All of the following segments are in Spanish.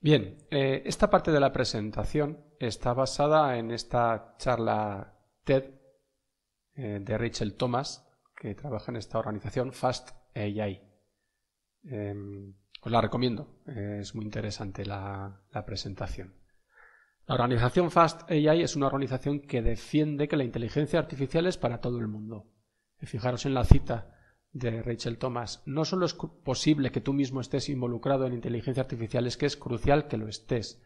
Bien, eh, esta parte de la presentación está basada en esta charla TED eh, de Rachel Thomas, que trabaja en esta organización Fast AI. Em, os la recomiendo, eh, es muy interesante la, la presentación. La organización Fast AI es una organización que defiende que la inteligencia artificial es para todo el mundo. Fijaros en la cita de Rachel Thomas, no solo es posible que tú mismo estés involucrado en inteligencia artificial, es que es crucial que lo estés.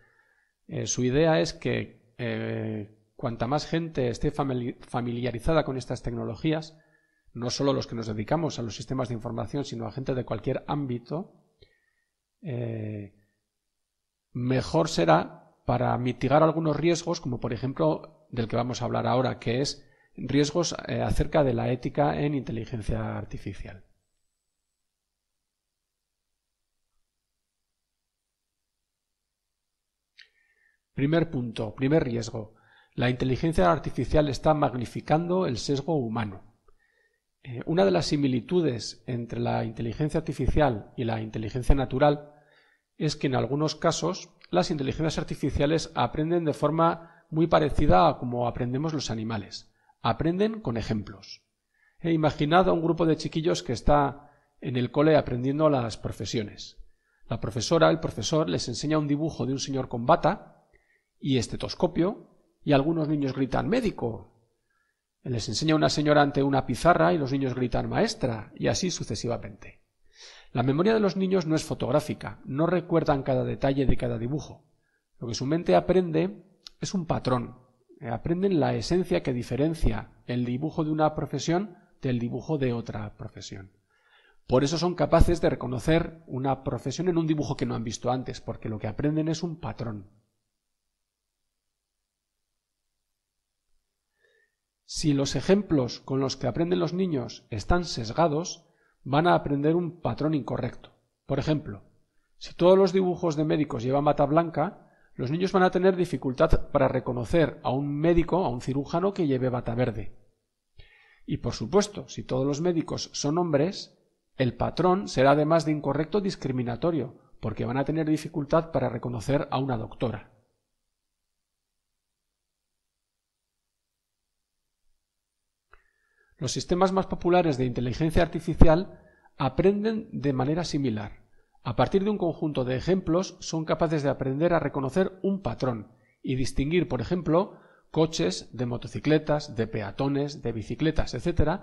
Eh, su idea es que eh, cuanta más gente esté familiarizada con estas tecnologías, no solo los que nos dedicamos a los sistemas de información, sino a gente de cualquier ámbito, eh, mejor será para mitigar algunos riesgos, como por ejemplo del que vamos a hablar ahora, que es riesgos eh, acerca de la ética en inteligencia artificial. Primer punto, primer riesgo. La inteligencia artificial está magnificando el sesgo humano. Eh, una de las similitudes entre la inteligencia artificial y la inteligencia natural es que en algunos casos las inteligencias artificiales aprenden de forma muy parecida a como aprendemos los animales. Aprenden con ejemplos. He eh, imaginado a un grupo de chiquillos que está en el cole aprendiendo las profesiones. La profesora, el profesor, les enseña un dibujo de un señor con bata y estetoscopio, y algunos niños gritan médico. Les enseña una señora ante una pizarra y los niños gritan maestra, y así sucesivamente. La memoria de los niños no es fotográfica, no recuerdan cada detalle de cada dibujo. Lo que su mente aprende es un patrón, eh, aprenden la esencia que diferencia el dibujo de una profesión del dibujo de otra profesión. Por eso son capaces de reconocer una profesión en un dibujo que no han visto antes, porque lo que aprenden es un patrón. Si los ejemplos con los que aprenden los niños están sesgados, van a aprender un patrón incorrecto. Por ejemplo, si todos los dibujos de médicos llevan bata blanca, los niños van a tener dificultad para reconocer a un médico, a un cirujano que lleve bata verde. Y por supuesto, si todos los médicos son hombres, el patrón será además de incorrecto discriminatorio, porque van a tener dificultad para reconocer a una doctora. Los sistemas más populares de inteligencia artificial aprenden de manera similar. A partir de un conjunto de ejemplos son capaces de aprender a reconocer un patrón y distinguir, por ejemplo, coches de motocicletas, de peatones, de bicicletas, etc.,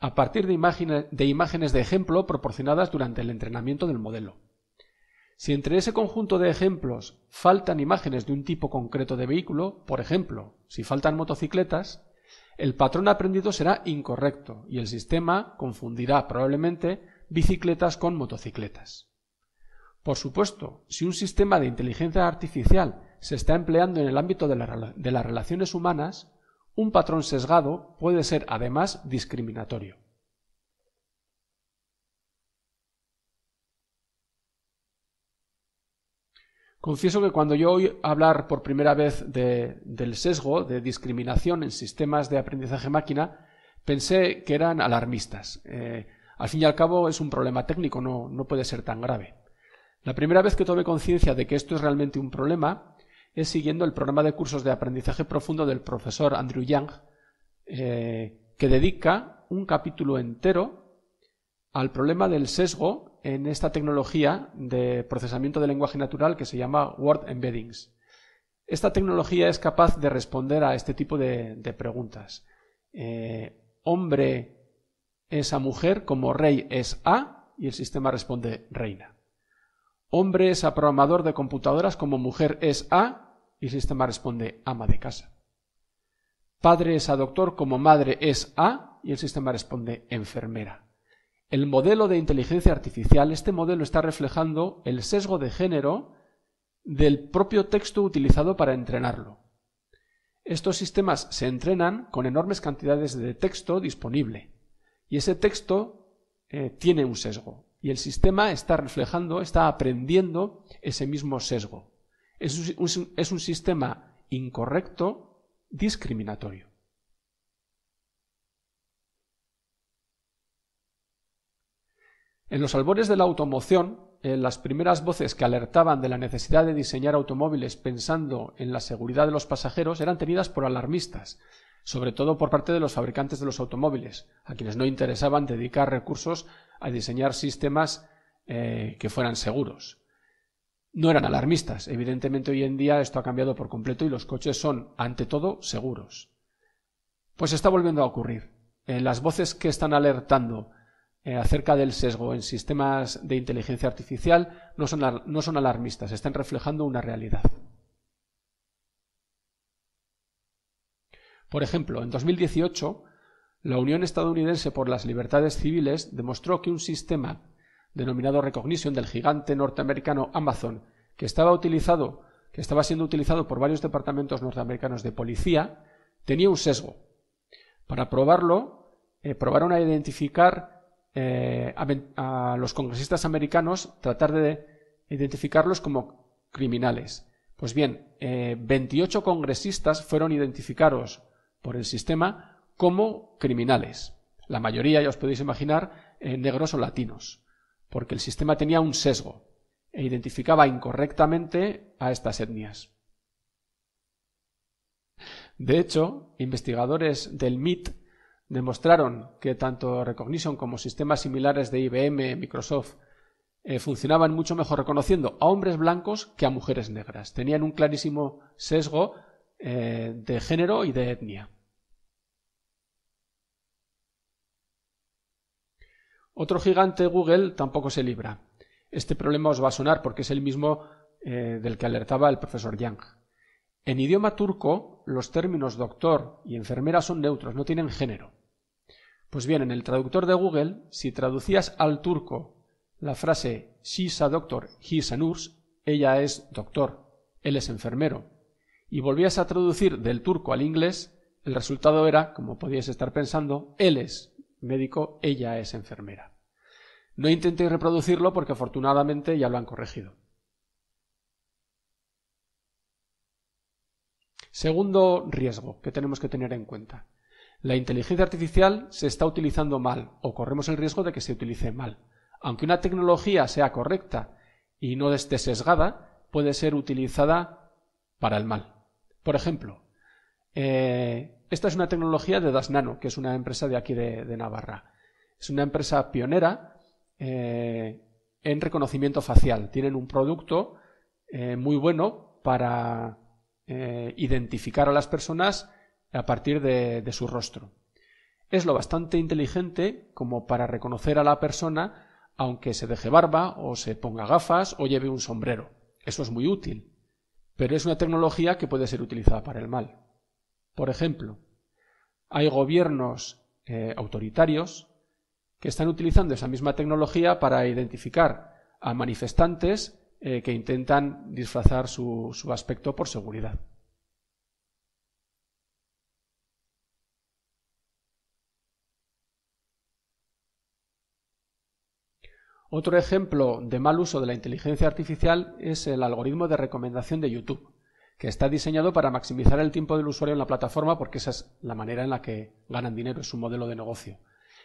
a partir de, imágenes de, ejemplo proporcionadas durante el entrenamiento del modelo. Si entre ese conjunto de ejemplos faltan imágenes de un tipo concreto de vehículo, por ejemplo, si faltan motocicletas, el patrón aprendido será incorrecto y el sistema confundirá probablemente bicicletas con motocicletas. Por supuesto, si un sistema de inteligencia artificial se está empleando en el ámbito de, las relaciones humanas, un patrón sesgado puede ser además discriminatorio. Confieso que cuando yo oí hablar por primera vez del sesgo de discriminación en sistemas de aprendizaje máquina, pensé que eran alarmistas. Eh, al fin y al cabo es un problema técnico, no puede ser tan grave. La primera vez que tome conciencia de que esto es realmente un problema es siguiendo el programa de cursos de aprendizaje profundo del profesor Andrew Yang, eh, que dedica un capítulo entero al problema del sesgo en esta tecnología de procesamiento de lenguaje natural que se llama Word Embeddings. Esta tecnología es capaz de responder a este tipo de, preguntas. Eh, hombre es a mujer como rey es a y el sistema responde reina. Hombre es a programador de computadoras como mujer es a, y el sistema responde ama de casa. Padre es a doctor como madre es a, y el sistema responde enfermera. El modelo de inteligencia artificial, este modelo está reflejando el sesgo de género del propio texto utilizado para entrenarlo. Estos sistemas se entrenan con enormes cantidades de texto disponible y ese texto eh, tiene un sesgo, y el sistema está reflejando, está aprendiendo ese mismo sesgo. Es un, sistema incorrecto, discriminatorio. En los albores de la automoción, eh, las primeras voces que alertaban de la necesidad de diseñar automóviles pensando en la seguridad de los pasajeros eran tenidas por alarmistas, sobre todo por parte de los fabricantes de los automóviles, a quienes no interesaban dedicar recursos a diseñar sistemas eh, que fueran seguros. No eran alarmistas. Evidentemente hoy en día esto ha cambiado por completo y los coches son, ante todo, seguros. Pues está volviendo a ocurrir. Eh, las voces que están alertando eh, acerca del sesgo en sistemas de inteligencia artificial no son, no son alarmistas, están reflejando una realidad. Por ejemplo, en 2018 la Unión Estadounidense por las Libertades Civiles demostró que un sistema denominado Recognition del gigante norteamericano Amazon, que estaba utilizado, que estaba siendo utilizado por varios departamentos norteamericanos de policía, tenía un sesgo. Para probarlo, eh, probaron a identificar eh, a, los congresistas americanos, tratar de identificarlos como criminales. Pues bien, 28 eh, congresistas fueron identificados por el sistema como criminales. La mayoría, ya os podéis imaginar, eh, negros o latinos, porque el sistema tenía un sesgo e identificaba incorrectamente a estas etnias. De hecho, investigadores del MIT demostraron que tanto Recognition como sistemas similares de IBM, Microsoft, eh, funcionaban mucho mejor reconociendo a hombres blancos que a mujeres negras. Tenían un clarísimo sesgo eh, de género y de etnia. Otro gigante, Google, tampoco se libra. Este problema os va a sonar porque es el mismo eh, del que alertaba el profesor Yang. En idioma turco, los términos doctor y enfermera son neutros, no tienen género. Pues bien, en el traductor de Google, si traducías al turco la frase she's a doctor, he's a nurse, ella es doctor, él es enfermero, y volvías a traducir del turco al inglés, el resultado era, como podíais estar pensando, él es médico, ella es enfermera. No intentéis reproducirlo porque afortunadamente ya lo han corregido. Segundo riesgo que tenemos que tener en cuenta. La inteligencia artificial se está utilizando mal o corremos el riesgo de que se utilice mal. Aunque una tecnología sea correcta y no esté sesgada, puede ser utilizada para el mal. Por ejemplo, eh, esta es una tecnología de Das Nano, que es una empresa de aquí de, Navarra. Es una empresa pionera eh, en reconocimiento facial. Tienen un producto eh, muy bueno para identificar a las personas a partir de su rostro. Es lo bastante inteligente como para reconocer a la persona aunque se deje barba o se ponga gafas o lleve un sombrero. Eso es muy útil, pero es una tecnología que puede ser utilizada para el mal. Por ejemplo, hay gobiernos eh, autoritarios que están utilizando esa misma tecnología para identificar a manifestantes eh, que intentan disfrazar su aspecto por seguridad. Otro ejemplo de mal uso de la inteligencia artificial es el algoritmo de recomendación de YouTube que está diseñado para maximizar el tiempo del usuario en la plataforma porque esa es la manera en la que ganan dinero, es un modelo de negocio.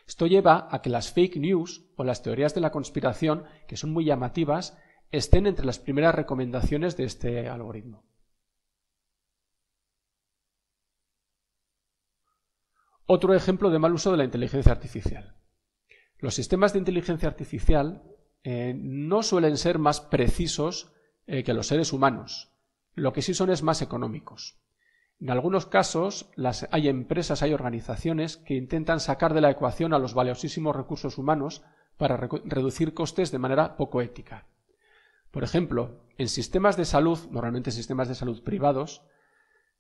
Esto lleva a que las fake news o las teorías de la conspiración, que son muy llamativas, estén entre las primeras recomendaciones de este algoritmo. Otro ejemplo de mal uso de la inteligencia artificial. Los sistemas de inteligencia artificial eh, no suelen ser más precisos eh, que los seres humanos. Lo que sí son es más económicos. En algunos casos hay empresas, hay organizaciones que intentan sacar de la ecuación a los valiosísimos recursos humanos para reducir costes de manera poco ética. Por ejemplo, en sistemas de salud, normalmente sistemas de salud privados,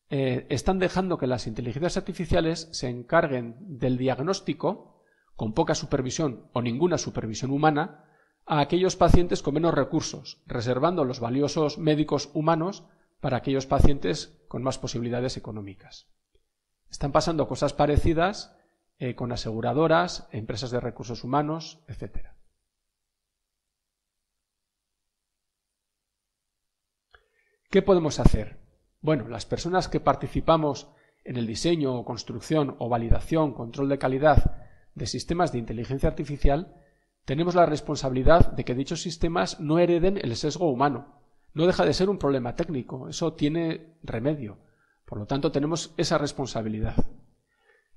eh, están dejando que las inteligencias artificiales se encarguen del diagnóstico, con poca supervisión o ninguna supervisión humana, a aquellos pacientes con menos recursos, reservando los valiosos médicos humanos para aquellos pacientes con más posibilidades económicas. Están pasando cosas parecidas eh, con aseguradoras, empresas de recursos humanos, etc. ¿Qué podemos hacer? Bueno, las personas que participamos en el diseño o construcción o validación, control de calidad de sistemas de inteligencia artificial, tenemos la responsabilidad de que dichos sistemas no hereden el sesgo humano, no deja de ser un problema técnico, eso tiene remedio. Por lo tanto, tenemos esa responsabilidad.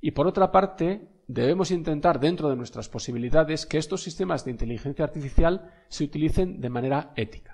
Y por otra parte, debemos intentar, dentro de nuestras posibilidades, que estos sistemas de inteligencia artificial se utilicen de manera ética.